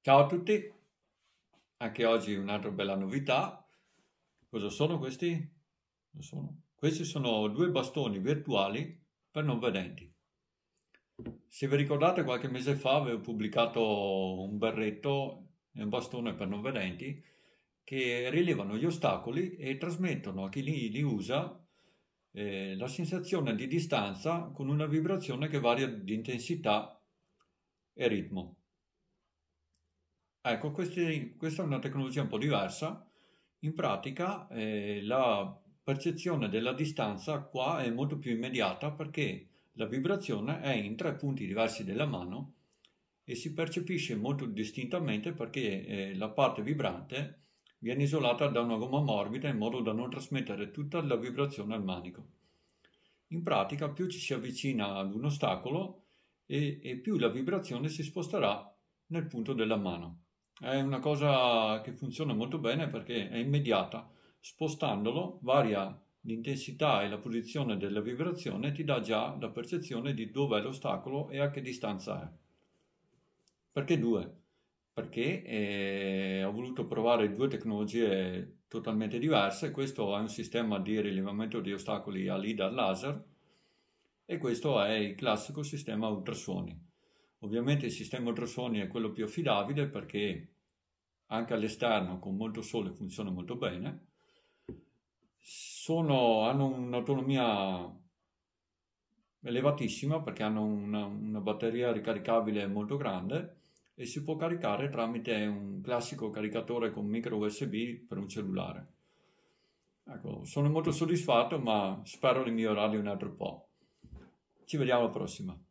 Ciao a tutti, anche oggi un'altra bella novità. Cosa sono questi? Sono. Questi sono due bastoni virtuali per non vedenti. Se vi ricordate qualche mese fa avevo pubblicato un berretto e un bastone per non vedenti che rilevano gli ostacoli e trasmettono a chi li, li usa eh, la sensazione di distanza con una vibrazione che varia di intensità e ritmo. Ecco, questi, questa è una tecnologia un po' diversa. In pratica eh, la percezione della distanza qua è molto più immediata perché la vibrazione è in tre punti diversi della mano e si percepisce molto distintamente perché eh, la parte vibrante viene isolata da una gomma morbida in modo da non trasmettere tutta la vibrazione al manico. In pratica più ci si avvicina ad un ostacolo e, e più la vibrazione si sposterà nel punto della mano. È una cosa che funziona molto bene perché è immediata. Spostandolo varia l'intensità e la posizione della vibrazione ti dà già la percezione di dove è l'ostacolo e a che distanza è. Perché due? Perché eh, ho voluto provare due tecnologie totalmente diverse. Questo è un sistema di rilevamento di ostacoli a LIDAR laser e questo è il classico sistema ultrasuoni. Ovviamente il sistema ultrasuoni è quello più affidabile perché anche all'esterno con molto sole funziona molto bene. Sono, hanno un'autonomia elevatissima perché hanno una, una, batteria ricaricabile molto grande e si può caricare tramite un classico caricatore con micro USB per un cellulare. Ecco, sono molto soddisfatto ma spero di migliorarli un altro po'. Ci vediamo alla prossima.